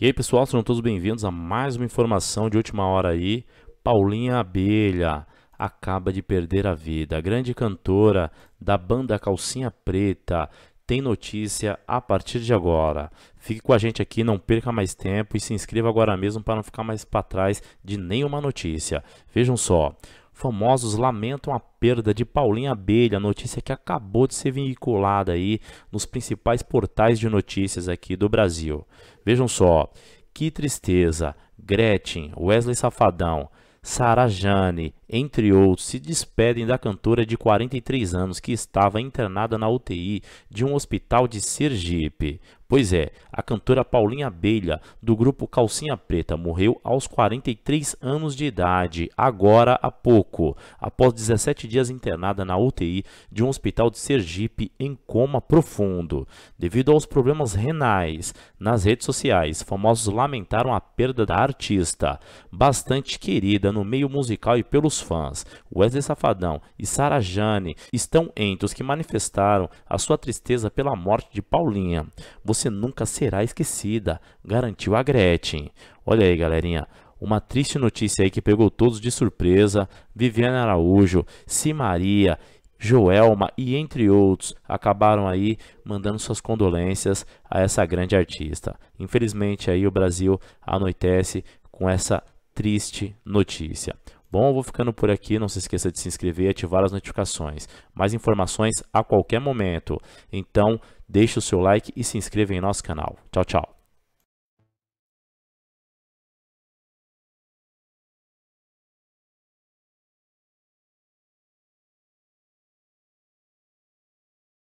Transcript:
E aí, pessoal, sejam todos bem-vindos a mais uma informação de última hora aí. Paulinha Abelha acaba de perder a vida. A grande cantora da banda Calcinha Preta tem notícia a partir de agora. Fique com a gente aqui, não perca mais tempo e se inscreva agora mesmo para não ficar mais para trás de nenhuma notícia. Vejam só. Famosos lamentam a perda de Paulinha Abelha, notícia que acabou de ser veiculada aí nos principais portais de notícias aqui do Brasil. Vejam só, que tristeza. Gretchen, Wesley Safadão, Sara Jane, entre outros, se despedem da cantora de 43 anos que estava internada na UTI de um hospital de Sergipe. Pois é, a cantora Paulinha Abelha, do grupo Calcinha Preta, morreu aos 43 anos de idade, agora há pouco, após 17 dias internada na UTI de um hospital de Sergipe em coma profundo. Devido aos problemas renais, nas redes sociais, famosos lamentaram a perda da artista, bastante querida no meio musical e pelos fãs. Wesley Safadão e Sara Jane estão entre os que manifestaram a sua tristeza pela morte de Paulinha. Você você nunca será esquecida, garantiu a Gretchen. Olha aí, galerinha. Uma triste notícia aí que pegou todos de surpresa. Viviana Araújo, Simaria, Joelma e entre outros acabaram aí mandando suas condolências a essa grande artista. Infelizmente aí o Brasil anoitece com essa triste notícia. Bom, eu vou ficando por aqui. Não se esqueça de se inscrever e ativar as notificações. Mais informações a qualquer momento. Então, deixe o seu like e se inscreva em nosso canal. Tchau, tchau.